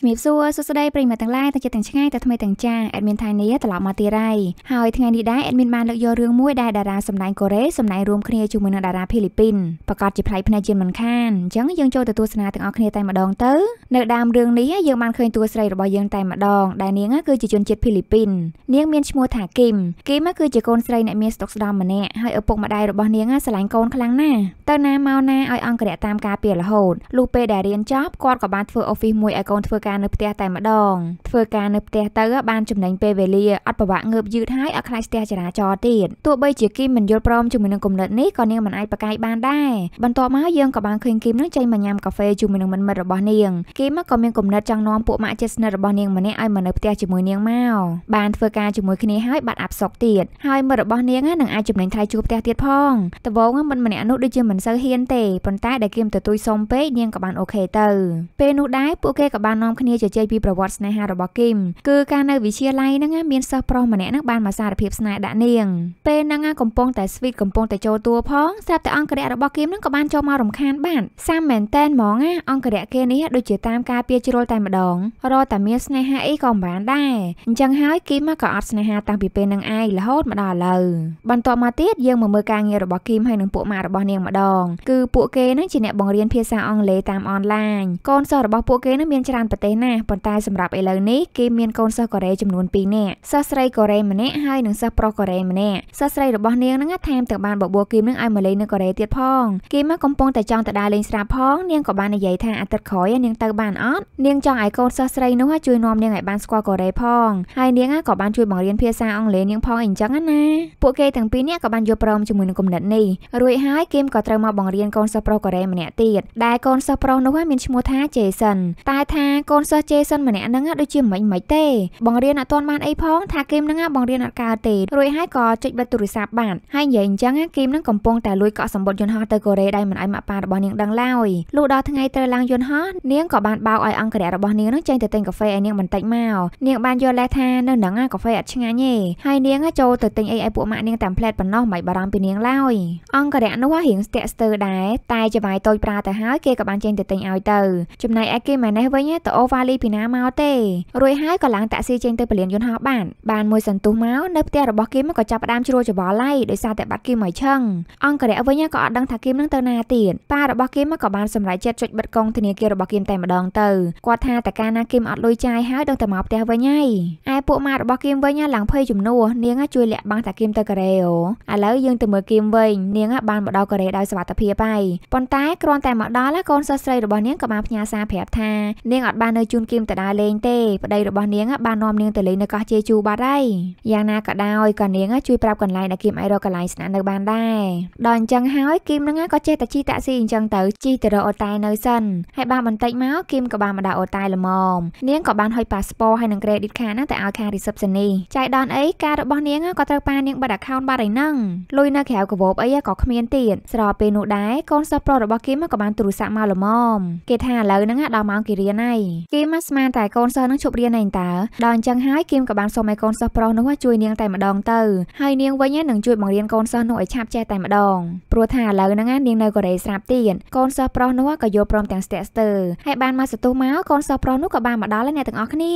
ជំរាបសួរសួស្តីប្រិយមិត្តទាំងឡាយទាំងចិត្តទាំងឆ្ងាយទាំងថ្មីទាំងចាស់អេដមីនថានីត្រឡប់មកទីរ៉ៃហើយថ្ងៃនេះដែរអេដមីនបានលើកយករឿងមួយដែលតារាសម្ដែងកូរ៉េសម្ដែងរួមគ្នាជាមួយនឹងតារាហ្វីលីពីនប្រកាសជាផ្លៃផ្នែកជាមិនខានអញ្ចឹងយើងចូលទៅទស្សនាទាំងអស់គ្នាតែម្ដងទៅនៅដើមរឿងនេះយើងបានឃើញតួស្រីរបស់យើងតែម្ដងដែលនាងគឺជាជនជាតិហ្វីលីពីននាងមានឈ្មោះថាគីមគីមគឺជាកូនស្រីអ្នកមានស្តុកស្តម្ភម្នាក់ហើយឪពុកម្ដាយរបស់នាងស្រឡាញ់កូនខ្លាំងណាស់ទៅណាមកណាឲ្យអង្គរៈតាមការពាររហូតលុះពេលដែលរៀនចប់គាត់ក៏បានធ្វើ office មួយឲ្យកូនធ្វើការការនៅផ្ទះតែម្ដងធ្វើការនៅផ្ទះទៅបានចំណេញពេលវេលាអត់ពិបាកងើបយឺតហើយអត់ខ្លាចស្ទះចរាចរណ៍ទៀតទោះបីជាគីមមិនយល់ព្រមជាមួយនឹងគំនិតនេះក៏នាងមិនអាចប្រកែកបានដែរបន្ទាប់មកយើងក៏បានឃើញគីមនឹងចេញមកញ៉ាំកាហ្វេជាមួយនឹងមិត្តរបស់នាងគីមក៏មានគំនិតចង់នាំពួកម៉ាក់ជិតស្និទ្ធរបស់នាងម្នាក់ឲ្យមកនៅផ្ទះជាមួយនាងមកបានធ្វើការជាមួយគ្នាហើយបាត់អាប់សុកទៀតហើយមិត្តរបស់នាងនឹងអាចចំណេញថ្លៃជួលផ្ទះទៀតផងតវងមិត្តម្នាក់នោះដូចជាមិនសូវហ៊ានទេប៉ុន្តែដែលគីមទទួយសុំពេកនាងក៏បានអូខេទៅ ពេលនោះដែរពួកគេក៏បាននាំគ្នាជជែកពីប្រវត្តិស្នេហារបស់គីមគឺការនៅវិទ្យាល័យហ្នឹងមានសិស្សប្រុសម្នាក់ហ្នឹងបានមកសារភាពស្នេហ៍ដាក់នាងពេលហ្នឹងកំពុងតែស្វីតកំពុងតែចូលតួផងស្រាប់តែអង្គរៈរបស់គីមហ្នឹងក៏បានចូលមករំខានបានសាមមែនតែនហ្មងណាអង្គរៈគេនេះដូចជាតាមការពៀជ្រុលតែម្ដងរត់តែមានស្នេហាអីក៏មិនបានដែរអញ្ចឹងហើយគីមក៏អត់ស្នេហាតាំងពីពេលហ្នឹងឯងរហូតមកដល់ឥឡូវបន្ទាប់មកទៀតយើងមកមើលការងាររបស់គីមហើយនឹងពួកម៉ាក់របស់នាងម្ដងគឺពួកគេហ្នឹងជាអ្នកបង្រៀនភាសាអង់គ្លេសតាមអនឡាញកូនសិស្សរបស់ពួកគេហ្នឹងមានច្រើនប្រទេសណាប៉ុន្តែសម្រាប់ឥឡូវនេះគេមានកូនសិស្សកូរ៉េចំនួន2នាក់សិស្សស្រីកូរ៉េម្នាក់ហើយនិងសិស្សប្រុសកូរ៉េម្នាក់សិស្សស្រីរបស់នាងនឹងថែមទាំងបានបបួលគីមនឹងឲ្យមកលេងនៅកូរ៉េទៀតផងគីមកំពុងតែចង់ទៅដើរលេងស្រាប់ផងនាងក៏បាននិយាយថាអាទិត្យក្រោយនាងទៅបានអត់នាង ចង់ឲ្យកូនសិស្សស្រីនោះជួយនាំនាងឲ្យបានស្គាល់កូរ៉េផងហើយនាងក៏បានជួយបង្រៀនភាសាអង់គ្លេសនាងផងអីចឹងណាពួកគេទាំងពីរនាក់ក៏បានយល់ព្រមជាមួយនឹងគំនិតនេះរួចហើយគីមក៏ត្រូវមកបង្រៀនកូនកូនសិស្សប្រុសកូរ៉េម្នាក់ទៀតដែលកូនសិស្សប្រុសនោះមានឈ្មោះថា Jason តែថាកូនសិស្សជេសិនម្នាក់ហ្នឹងដូចជាមិនមិនទេ បង្រៀនអត់ទាន់បានអីផងថាគីមហ្នឹងបង្រៀនអត់កើតទេរួចហើយក៏ចុចបិទទូរស័ព្ទបានហើយនិយាយអញ្ចឹងគីមហ្នឹងកំពុងតែលួចកក់សម្បត្តិយន្តហោះទៅកូរ៉េដោយមិនអោយម៉ាក់ប៉ារបស់នាងដឹងឡើយលុះដល់ថ្ងៃត្រូវឡើងយន្តហោះនាងក៏បានបោកឲ្យអង្គរៈរបស់នាងហ្នឹងចេញទៅទិញកាហ្វេឲ្យនាងបន្តិចមកនាងបានយល់លេសថានៅហ្នឹងកាហ្វេអត់ឆ្ងាញ់ទេហើយនាងចូលទៅទិញអីឲ្យពួកម៉ាក់នាងតាមផ្លែតប៉ុណ្ណោះមិនបារម្ភពីនាងឡើយអង្គរៈនោះរៀងស្ទាក់ស្ទើរដែរតែចវាយតូចប្រាទៅហើយគេក៏បានចេញទៅទិញឲ្យទៅចំណែកឯគេម៉ែនេះវិញតអូវ៉ាលីពីណាមកទេរួចហើយក៏ឡើងតាក់ស៊ីចេញទៅពលានយន្តហោះបានបានមួយសន្ទុះមកនៅផ្ទះរបស់គីមក៏ចាប់ផ្ដើមជ្រួលច្បល់ឡៃដោយសារតែបាត់គីមឲ្យឆឹងអង្គរៈវិញក៏អត់ដឹងថាគីមនឹងទៅណាទៀតប៉ារបស់គីមក៏បានសម្រេចចិត្តចុចបិទកងធនាគាររបស់គីមតែម្ដងទៅគាត់ថាតែការណាគីមអត់លុយចាយហើយដឹងតែមកផ្ទះវិញហើយឯពួកម៉ារបស់គីមវិញឡើងភ័យជំនួសនាងជួយលាក់បាំងថាគីមទៅកូរ៉េអូឥឡូវយើងទៅមើលគីមវិញនាងបានមកដល់កូរ៉េដោយសុវត្ថិភាពហើយប៉ុន្តែគ្រាន់តែមកដល់កូនសិស្សស្រីរបស់នាងក៏បានផ្ញើសារប្រាប់ថានាងអត់បានបាននៅជូនគីមតាដាលេងទេប្តីរបស់នាង បាននាំនាងទៅលេងនៅកោះជេជូបាត់ហើយយ៉ាងណាក៏ដោយក៏នាងជួយប្រាប់កន្លែងដែលគីមអាចរកកន្លែងស្នាក់នៅបានដែរដល់អញ្ចឹងហើយគីមនឹងក៏ចេះតែជីតាក់ស៊ីអញ្ចឹងទៅជីទៅរកអូតែនៅសិនហើយបានបន្តិចមកគីមក៏បានមកដាក់អូតែល្មមនាងក៏បានហុយប៉ាសពតហើយនឹង credit card ណាទៅឲ្យខាង reception នេះចៃដនអីការរបស់នាងក៏ត្រូវប៉ានាងបិទ account បាត់ហើយហ្នឹងលុយនៅក្រៅកាបូបអីក៏គ្មានទៀតស្របពេលនោះដែរកូនសិស្សប្រុសរបស់គីមក៏បានទូរស័ព្ទមកល្មមគេថាឥឡូវហ្នឹងដល់ម៉ោងគេរៀនហើយគីមស្មានតែកូនសិស្សនឹងជប់រៀនឯងតើដល់អញ្ចឹងហើយគីមក៏បានសុំឲ្យកូនសិស្សប្រុសនោះជួយនាងតែម្ដងទៅហើយនាងវិញនឹងជួយបង្រៀនកូនសិស្សនោះឲ្យឆាប់ចេះតែម្ដងព្រោះថាឥឡូវហ្នឹងនាងនៅកូរ៉េស្រាប់ទៀតកូនសិស្សប្រុសនោះក៏យល់ព្រមទាំងស្ទាក់ស្ទើរហើយបានមកសន្ទុះមកកូនសិស្សប្រុសនោះក៏បានមកដល់ហើយអ្នកទាំងអស់គ្នា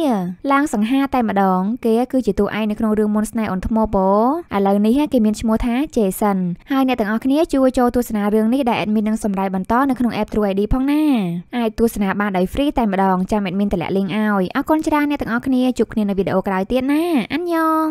ឡើងសង្ហាតែម្ដងគេគឺជាតួឯកនៅក្នុងរឿងមុនស្នេហ៍អនធ្មោបឥឡូវនេះគេមានឈ្មោះថា Jason ហើយអ្នកទាំងអស់គ្នាជួយចូលទស្សនារឿងនេះដែល admin នឹងសម្ដែងបន្តនៅក្នុង app True ID ផងណាអាចទស្សនាបានដោយ free តែម្ដងចចាំអេដមីនតម្លាក់លេងឲ្យអរគុណច្រើនអ្នកទាំងអស់គ្នាជួបគ្នានៅវីដេអូក្រោយទៀតណាអញ្ញង